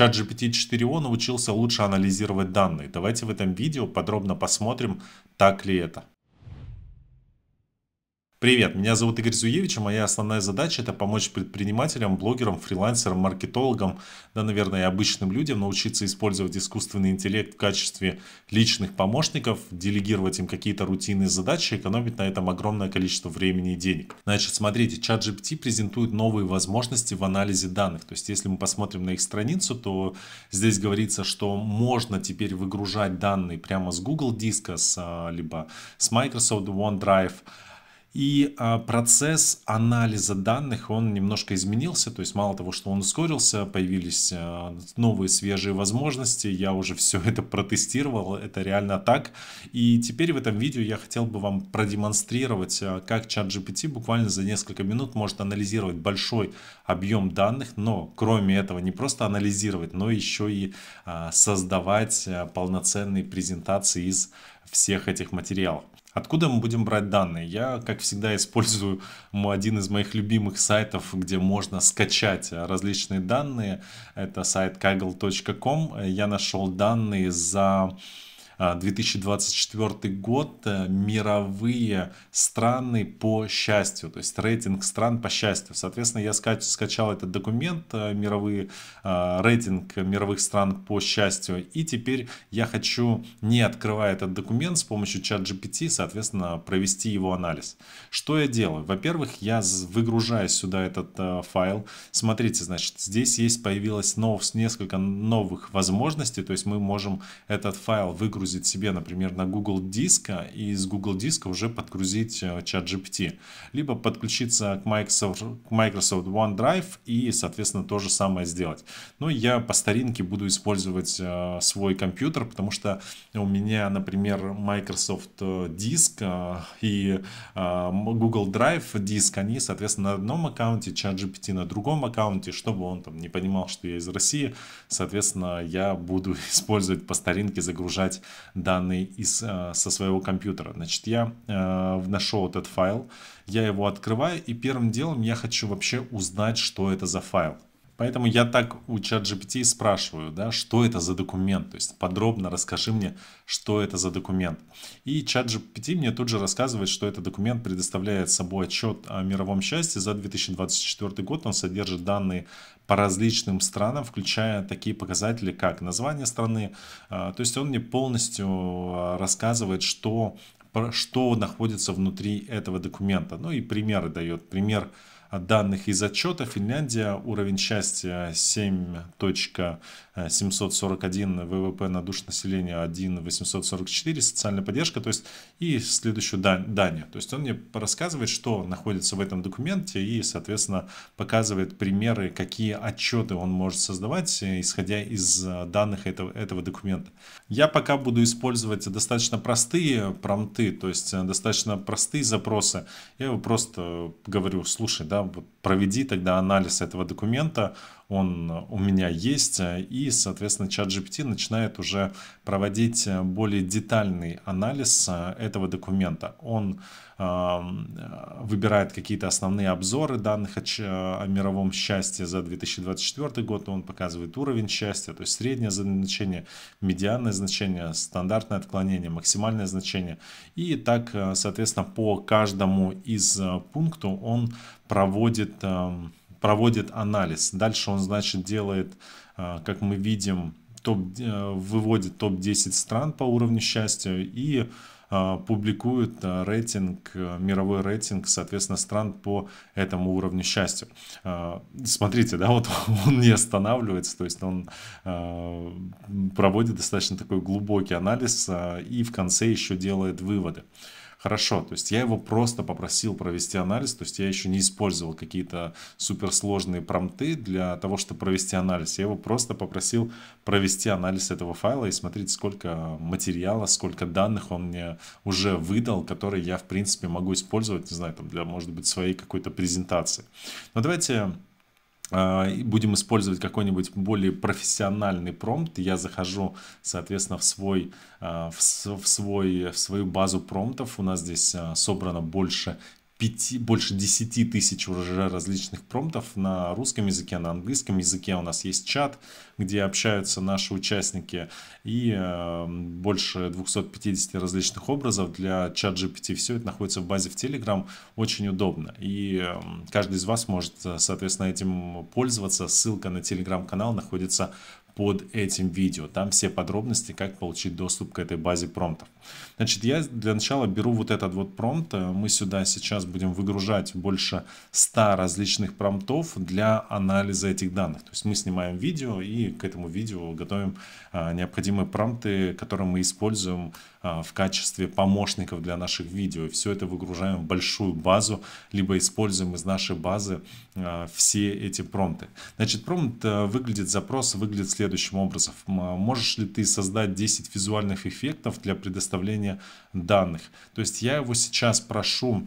Чат GPT-4o научился лучше анализировать данные. Давайте в этом видео подробно посмотрим, так ли это. Привет, меня зовут Игорь Зуевич, и моя основная задача – это помочь предпринимателям, блогерам, фрилансерам, маркетологам, да, наверное, и обычным людям научиться использовать искусственный интеллект в качестве личных помощников, делегировать им какие-то рутинные задачи, экономить на этом огромное количество времени и денег. Значит, смотрите, ChatGPT презентует новые возможности в анализе данных. То есть, если мы посмотрим на их страницу, то здесь говорится, что можно теперь выгружать данные прямо с Google диска, с, а, либо с Microsoft OneDrive, и а, процесс анализа данных, он немножко изменился, то есть мало того, что он ускорился, появились а, новые свежие возможности, я уже все это протестировал, это реально так. И теперь в этом видео я хотел бы вам продемонстрировать, а, как чат GPT буквально за несколько минут может анализировать большой объем данных, но кроме этого не просто анализировать, но еще и создавать полноценные презентации из всех этих материалов. Откуда мы будем брать данные? Я, как всегда, использую один из моих любимых сайтов, где можно скачать различные данные. Это сайт kaggle.com. Я нашел данные за 2024 а, год э, мировые страны по счастью, то есть рейтинг стран по счастью. Соответственно, я скач скачал этот документ, э, мировые, а, рейтинг мировых стран по счастью, и теперь я хочу, не открывая этот документ, с помощью чат GPT, соответственно, провести его анализ. Что я делаю? Во-первых, я выгружаю сюда этот э, файл. Смотрите, значит, здесь есть появилось нов, несколько новых возможностей, то есть мы можем этот файл выгрузить выгрузить себе, например, на Google диска и из Google диска уже подгрузить э, чат GPT. Либо подключиться к Microsoft, к Microsoft OneDrive и, соответственно, то же самое сделать. Но ну, я по старинке буду использовать э, свой компьютер, потому что у меня, например, Microsoft э, диск и Google Drive диск, они, соответственно, на одном аккаунте, чат GPT на другом аккаунте, чтобы он там не понимал, что я из России. Соответственно, я буду использовать по старинке, загружать данные из, э, со своего компьютера. Значит, я э, нашел этот файл, я его открываю, и первым делом я хочу вообще узнать, что это за файл. Поэтому я так у ChatGPT спрашиваю, да, что это за документ, то есть подробно расскажи мне, что это за документ. И ChatGPT мне тут же рассказывает, что этот документ предоставляет собой отчет о мировом счастье за 2024 год, он содержит данные по различным странам, включая такие показатели, как название страны, а, то есть он мне полностью а, рассказывает, что, что находится внутри этого документа, ну и примеры дает, пример данных из отчета Финляндия, уровень счастья 7. 741 э, ВВП на душу населения 1,844 социальная поддержка, то есть и следующую дань, Данию. То есть он мне рассказывает, что находится в этом документе и, соответственно, показывает примеры, какие отчеты он может создавать, э, исходя из э, данных этого, этого документа. Я пока буду использовать достаточно простые промты, то есть достаточно простые запросы. Я его просто говорю, слушай, да, проведи тогда анализ этого документа, он э, у меня есть, э, и, соответственно, чат GPT начинает уже проводить э, более детальный анализ этого документа. Он эм, выбирает какие-то основные обзоры данных о, о мировом счастье за 2024 год, он показывает уровень счастья, то есть среднее значение, медианное значение, стандартное отклонение, максимальное значение. И так, соответственно, по каждому из пунктов он проводит эм, проводит анализ. Дальше он, значит, делает, э, как мы видим, топ, э, выводит топ-10 стран по уровню счастья и э, публикует рейтинг, мировой рейтинг, соответственно, стран по этому уровню счастья. Смотрите, да, вот он не останавливается, то есть он проводит достаточно такой глубокий анализ и в конце еще делает выводы. Хорошо, то есть я его просто попросил провести анализ, то есть я еще не использовал какие-то суперсложные промты для того, чтобы провести анализ. Я его просто попросил провести анализ этого файла и смотреть, сколько материала, сколько данных он мне уже выдал, которые я, в принципе, могу использовать, не знаю, там для, может быть, своей какой-то презентации. Но давайте а, будем использовать какой-нибудь более профессиональный промпт, я захожу, соответственно, в, свой, а, в, свой, в свою базу промптов. У нас здесь а, собрано больше 5, больше 10 тысяч уже различных промптов на русском языке, на английском языке. У нас есть чат, где общаются наши участники. И э, больше 250 различных образов для чат GPT. Все это находится в базе в Telegram. Очень удобно. И э, каждый из вас может, э, соответственно, этим пользоваться. Ссылка на Telegram-канал находится под этим видео. Там все подробности, как получить доступ к этой базе промптов. Значит, я для начала беру вот этот вот промпт. Мы сюда сейчас будем выгружать больше 100 различных промптов для анализа этих данных. То есть мы снимаем видео и к этому видео готовим а, необходимые промпты, которые мы используем а, в качестве помощников для наших видео. И все это выгружаем в большую базу, либо используем из нашей базы а, все эти промпты. Значит, промпт выглядит, запрос выглядит следующим следующим образом. Можешь ли ты создать 10 визуальных эффектов для предоставления данных? То есть я его сейчас прошу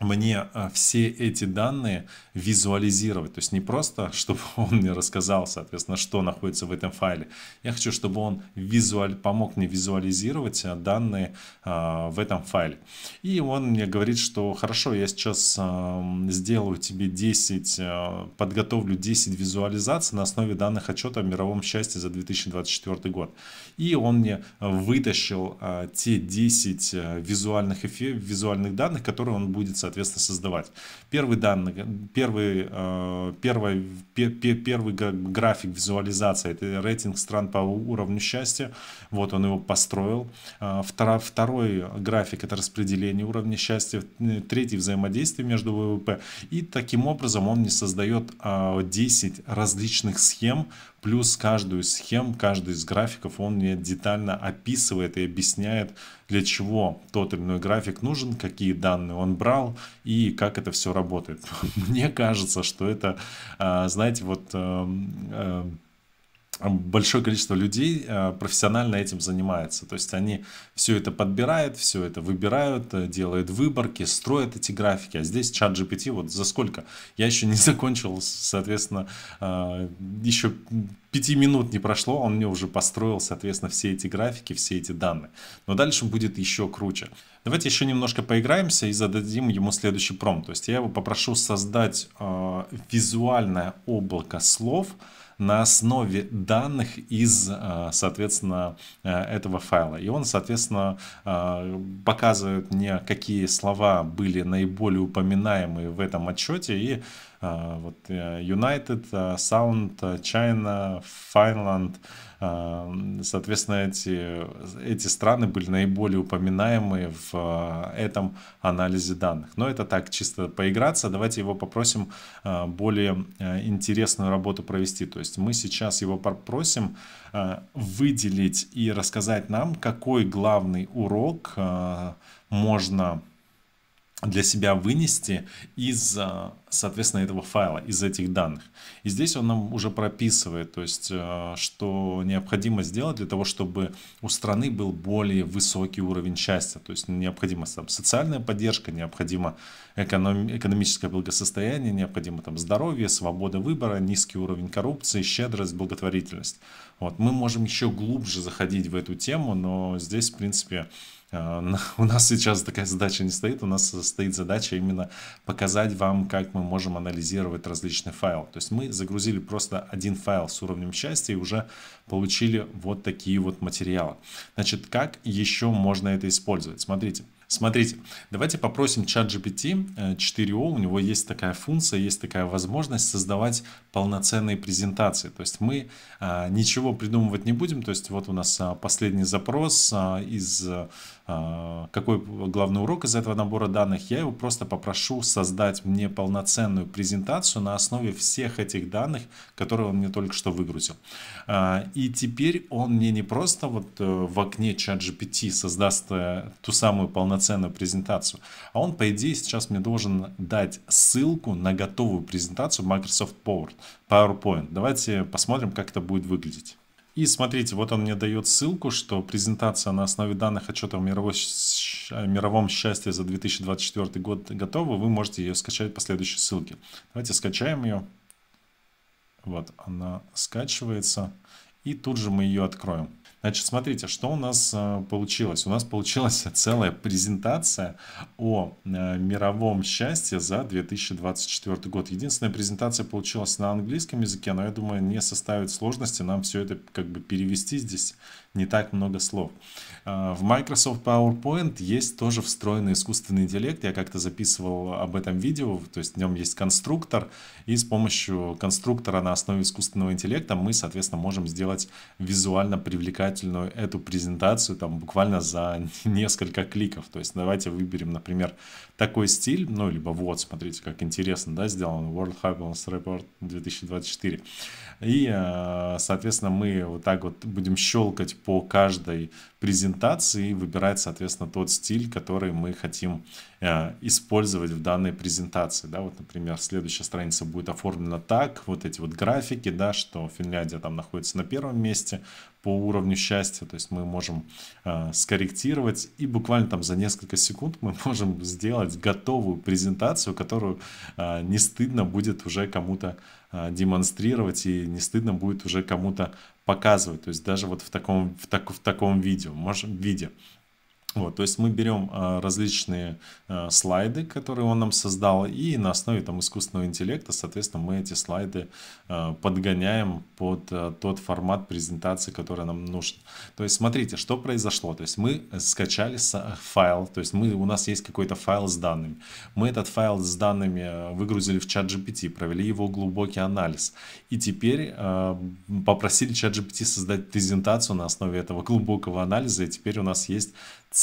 мне а, все эти данные визуализировать. То есть не просто, чтобы он мне рассказал, соответственно, что находится в этом файле. Я хочу, чтобы он визуаль... помог мне визуализировать а, данные э, в этом файле. И он мне говорит, что хорошо, я сейчас э, сделаю тебе 10, э, подготовлю 10 визуализаций на основе данных отчета о мировом счастье за 2024 год. И он мне вытащил те 10 визуальных, эфи... визуальных данных, которые он будет соответственно, создавать. Первый данный, первый, э, первый, первый график визуализации, это рейтинг стран по уровню счастья, вот он его построил. Э, второй график, это распределение уровня счастья, э, третий взаимодействие между ВВП. И таким образом он не создает 10 различных схем, Плюс каждую из схем, каждый из графиков, он мне детально описывает и объясняет, для чего тот или иной график нужен, какие данные он брал и как это все работает. Мне кажется, что это, а, знаете, вот эм, эм, большое количество людей э, профессионально этим занимается. То есть они все это подбирают, все это выбирают, э, делают выборки, строят эти графики. А здесь чат GPT вот за сколько? Я еще не закончил, соответственно, э, еще пяти минут не прошло, он мне уже построил, соответственно, все эти графики, все эти данные. Но дальше будет еще круче. Давайте еще немножко поиграемся и зададим ему следующий промп. То есть я его попрошу создать визуальное облако слов, на основе данных из, э, соответственно, э, этого файла. И он, соответственно, э, показывает мне, какие слова были наиболее упоминаемые в этом отчете и а, вот э, United, э, Sound, э, China, Finland. Соответственно, эти, эти страны были наиболее упоминаемые в этом анализе данных. Но это так, чисто поиграться. Давайте его попросим более интересную работу провести. То есть мы сейчас его попросим выделить и рассказать нам, какой главный урок можно для себя вынести из, а, соответственно, этого файла, из этих данных. И здесь он нам уже прописывает, то есть, э, что необходимо сделать для того, чтобы у страны был более высокий уровень счастья. То есть, необходима там социальная поддержка, необходимо эконом, экономическое благосостояние, необходимо там здоровье, свобода выбора, низкий уровень коррупции, щедрость, благотворительность. Вот. Мы можем еще глубже заходить в эту тему, но здесь, в принципе, Э, у нас сейчас такая задача не стоит, у нас стоит задача именно показать вам, как мы можем анализировать различные файлы. То есть мы загрузили просто один файл с уровнем счастья и уже получили вот такие вот материалы. Значит, как еще можно это использовать? Смотрите, Смотрите, давайте попросим чат GPT 4O, э, у него есть такая функция, есть такая возможность создавать полноценные презентации. То есть мы э, ничего придумывать не будем, то есть вот у нас э, последний запрос из какой главный урок из этого набора данных, я его просто попрошу создать мне полноценную презентацию на основе всех этих данных, которые он мне только что выгрузил. И теперь он мне не просто вот в окне чат GPT создаст ту самую полноценную полноценную презентацию. А он, по идее, сейчас мне должен дать ссылку на готовую презентацию Microsoft PowerPoint. Давайте посмотрим, как это будет выглядеть. И смотрите, вот он мне дает ссылку, что презентация на основе данных отчета о мировой, мировом счастье за 2024 год готова. Вы можете ее скачать по следующей ссылке. Давайте скачаем ее. Вот она скачивается. И тут же мы ее откроем. Значит, смотрите, что у нас э, получилось. У нас получилась целая презентация о э, мировом счастье за 2024 год. Единственная презентация получилась на английском языке, но я думаю, не составит сложности нам все это как бы перевести здесь не так много слов. А, в Microsoft PowerPoint есть тоже встроенный искусственный интеллект. Я как-то записывал об этом видео. То есть в нем есть конструктор. И с помощью конструктора на основе искусственного интеллекта мы, соответственно, можем сделать визуально привлекательную эту презентацию там буквально за несколько кликов. То есть давайте выберем, например, такой стиль. Ну, либо вот, смотрите, как интересно, да, сделан World Hyperlink Report 2024. И, а, соответственно, мы вот так вот будем щелкать по каждой презентации и выбирать, соответственно, тот стиль, который мы хотим Э, использовать в данной презентации. Да, вот, например, следующая страница будет оформлена так, вот эти вот графики, да, что Финляндия там находится на первом месте по уровню счастья, то есть мы можем э, скорректировать и буквально там за несколько секунд мы можем сделать готовую презентацию, которую э, не стыдно будет уже кому-то э, демонстрировать и не стыдно будет уже кому-то показывать, то есть даже вот в таком, в так, в таком видео, можем, виде. Вот, то есть мы берем а, различные а, слайды, которые он нам создал, и на основе там, искусственного интеллекта, соответственно, мы эти слайды а, подгоняем под тот формат презентации, который нам нужен. То есть смотрите, что произошло. То есть мы скачали файл, то есть мы, у нас есть какой-то файл с данными. Мы этот файл с данными выгрузили в чат GPT, провели его глубокий анализ. И теперь попросили чат GPT создать презентацию на основе этого глубокого анализа, и теперь у нас есть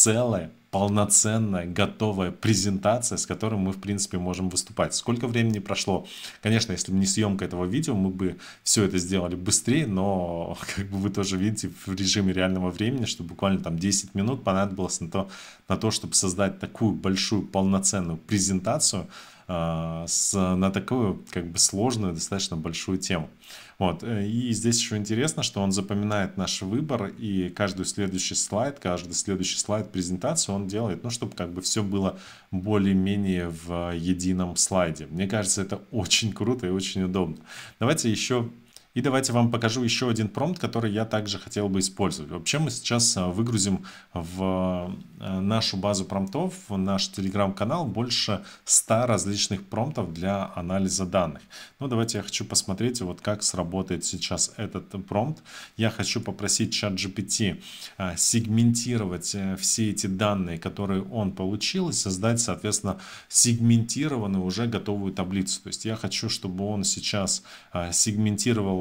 целая полноценная, готовая презентация, с которой мы, в принципе, можем выступать. Сколько времени прошло? Конечно, если бы не съемка этого видео, мы бы все это сделали быстрее, но, как бы вы тоже видите, в режиме реального времени, что буквально там 10 минут понадобилось на то, на то чтобы создать такую большую полноценную презентацию, а, с, на такую как бы сложную, достаточно большую тему. Вот. Э, и здесь еще интересно, что он запоминает наш выбор, и каждый следующий слайд, каждый следующий слайд презентации он делает, ну, чтобы как бы все было более-менее в а, едином слайде. Мне кажется, это очень круто и очень удобно. Давайте еще и давайте вам покажу еще один промпт, который я также хотел бы использовать. Вообще мы сейчас э, выгрузим в э, нашу базу промптов, в наш телеграм-канал больше 100 различных промптов для анализа данных. Ну давайте я хочу посмотреть, вот как сработает сейчас этот промпт. Я хочу попросить чат GPT э, сегментировать все эти данные, которые он получил, и создать, соответственно, сегментированную уже готовую таблицу. То есть я хочу, чтобы он сейчас сегментировал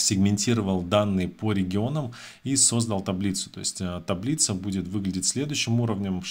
сегментировал данные по регионам и создал таблицу. То есть э, таблица будет выглядеть следующим уровнем,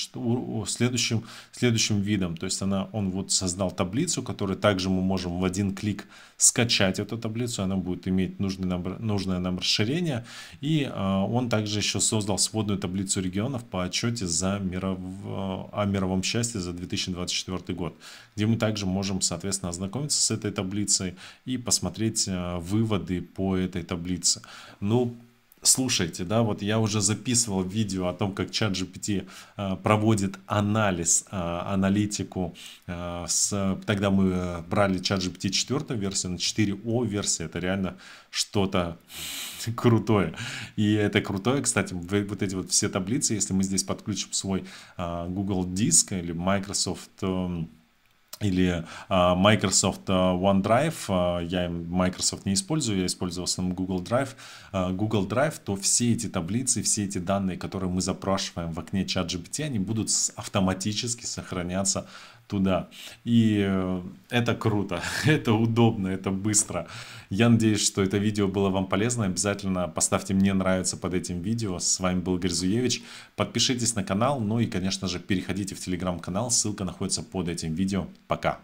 следующим, следующим видом. То есть она, он вот создал таблицу, которую также мы можем в один клик скачать эту таблицу. Она будет иметь нужный нам, нужное нам расширение. И э, он также еще создал сводную таблицу регионов по отчете за миров, э, о мировом счастье за 2024 год, где мы также можем, соответственно, ознакомиться с этой таблицей и посмотреть выводы по этой таблицы. Ну, слушайте, да, вот я уже записывал видео о том, как чат GPT э, проводит анализ, э, аналитику. Э, с, тогда мы брали чат GPT 4 версию, на 4О версии, это реально что-то крутое. И это крутое, кстати, вот эти вот все таблицы, если мы здесь подключим свой Google диск или Microsoft или а, Microsoft а, OneDrive, а, я Microsoft не использую, я использую в основном Google Drive, Google Drive, то все эти таблицы, все эти данные, которые мы запрашиваем в окне чат GPT они будут автоматически сохраняться туда. И э, это круто, это удобно, это быстро. Я надеюсь, что это видео было вам полезно. Обязательно поставьте «Мне нравится» под этим видео. С вами был Гризуевич. Подпишитесь на канал, ну и, конечно же, переходите в телеграм-канал. Ссылка находится под этим видео. Пока!